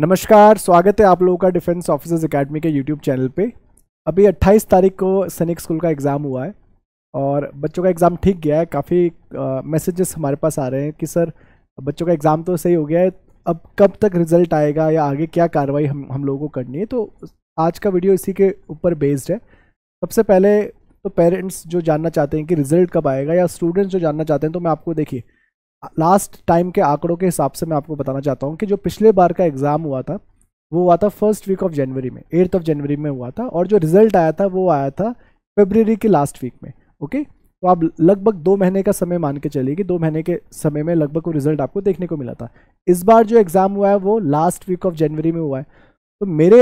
नमस्कार स्वागत है आप लोगों का डिफेंस ऑफिसर्स एकेडमी के यूट्यूब चैनल पे अभी 28 तारीख को सैनिक स्कूल का एग्ज़ाम हुआ है और बच्चों का एग्ज़ाम ठीक गया है काफ़ी मैसेजेस हमारे पास आ रहे हैं कि सर बच्चों का एग्ज़ाम तो सही हो गया है अब कब तक रिजल्ट आएगा या आगे क्या कार्रवाई हम हम लोगों को करनी है तो आज का वीडियो इसी के ऊपर बेस्ड है सबसे पहले तो पेरेंट्स जो जानना चाहते हैं कि रिजल्ट कब आएगा या स्टूडेंट्स जो जानना चाहते हैं तो मैं आपको देखिए लास्ट टाइम के आंकड़ों के हिसाब से मैं आपको बताना चाहता हूँ कि जो पिछले बार का एग्ज़ाम हुआ था वो हुआ था फर्स्ट वीक ऑफ जनवरी में एट्थ ऑफ जनवरी में हुआ था और जो रिजल्ट आया था वो आया था फेबररी के लास्ट वीक में ओके तो आप लगभग दो महीने का समय मान के चलिए कि दो महीने के समय में लगभग वो रिजल्ट आपको देखने को मिला था इस बार जो एग्ज़ाम हुआ है वो लास्ट वीक ऑफ जनवरी में हुआ है तो मेरे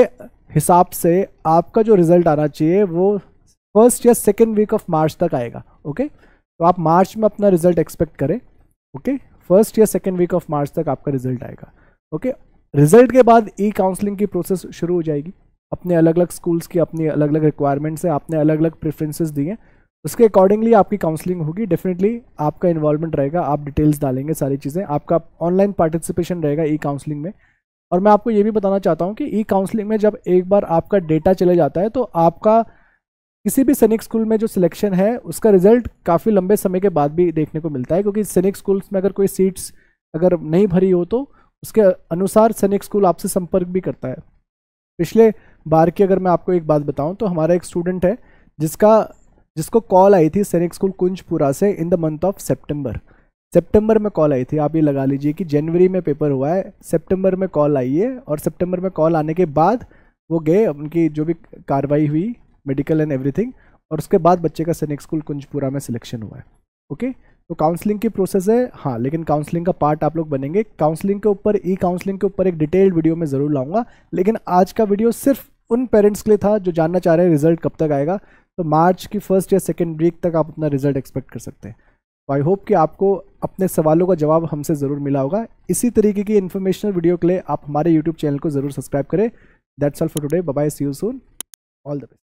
हिसाब से आपका जो रिजल्ट आना चाहिए वो फर्स्ट या सेकेंड वीक ऑफ मार्च तक आएगा ओके तो आप मार्च में अपना रिजल्ट एक्सपेक्ट करें ओके फर्स्ट या सेकेंड वीक ऑफ मार्च तक आपका रिजल्ट आएगा ओके रिजल्ट के बाद ई काउंसलिंग की प्रोसेस शुरू हो जाएगी अपने अलग अलग स्कूल्स की अपनी अलग अलग रिक्वायरमेंट्स हैं आपने अलग अलग प्रेफरेंसेस दिए हैं उसके अकॉर्डिंगली आपकी काउंसलिंग होगी डेफिनेटली आपका इन्वॉल्वमेंट रहेगा आप डिटेल्स डालेंगे सारी चीज़ें आपका ऑनलाइन पार्टिसिपेशन रहेगा ई काउंसलिंग में और मैं आपको ये भी बताना चाहता हूँ कि ई काउंसलिंग में जब एक बार आपका डेटा चले जाता है तो आपका किसी भी सैनिक स्कूल में जो सिलेक्शन है उसका रिजल्ट काफ़ी लंबे समय के बाद भी देखने को मिलता है क्योंकि सैनिक स्कूल्स में अगर कोई सीट्स अगर नहीं भरी हो तो उसके अनुसार सैनिक स्कूल आपसे संपर्क भी करता है पिछले बार की अगर मैं आपको एक बात बताऊं तो हमारा एक स्टूडेंट है जिसका जिसको कॉल आई थी सैनिक स्कूल कुंजपुरा से in the month of September September में कॉल आई थी आप ये लगा लीजिए कि जनवरी में पेपर हुआ है सेप्टेम्बर में कॉल आई है और सेप्टेम्बर में कॉल आने के बाद वो गए उनकी जो भी कार्रवाई हुई मेडिकल एंड एवरीथिंग और उसके बाद बच्चे का सैनिक स्कूल कुंजपुरा में सिलेक्शन हुआ है ओके तो काउंसलिंग की प्रोसेस है हाँ लेकिन काउंसलिंग का पार्ट आप लोग बनेंगे काउंसलिंग के ऊपर ई काउंसलिंग के ऊपर एक डिटेल्ड वीडियो में ज़रूर लाऊंगा लेकिन आज का वीडियो सिर्फ उन पेरेंट्स के लिए था जो जानना चाह रहे हैं रिजल्ट कब तक आएगा तो मार्च की फर्स्ट या सेकेंड वीक तक आप अपना रिजल्ट एक्सपेक्ट कर सकते हैं तो आई होप कि आपको अपने सवालों का जवाब हमसे ज़रूर मिला होगा इसी तरीके की इन्फॉर्मेशनल वीडियो के लिए आप हमारे यूट्यूब चैनल को ज़रूर सब्सक्राइब करें that's all for today bye see you soon all the best